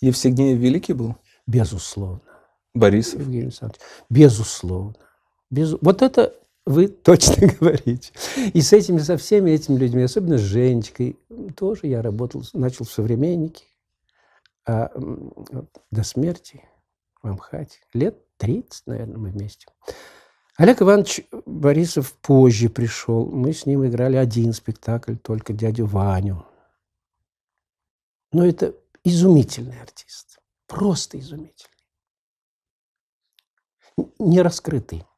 Евсегнеев великий был? Безусловно. Борисов? Евгений Александрович. Безусловно. Без... Вот это вы точно говорите. И с этими, со всеми этими людьми, особенно с Женечкой, тоже я работал, начал в «Современнике», а до смерти в Амхате. Лет 30, наверное, мы вместе. Олег Иванович Борисов позже пришел. Мы с ним играли один спектакль, только дядю Ваню. Но это Изумительный артист. Просто изумительный. Не раскрытый.